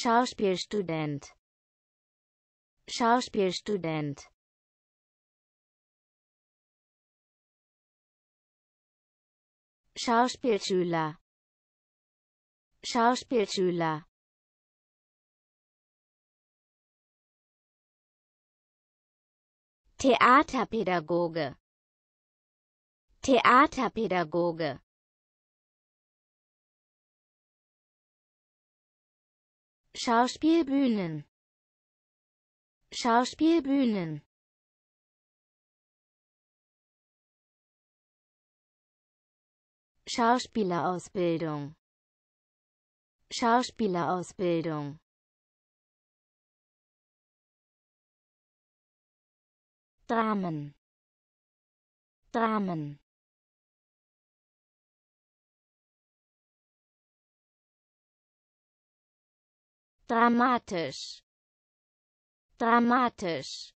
Schauspielstudent Schauspielstudent Schauspielschüler Schauspielschüler Theaterpädagoge Theaterpädagoge Schauspielbühnen Schauspielbühnen Schauspielerausbildung Schauspielerausbildung Dramen Dramen dramatisch dramatisch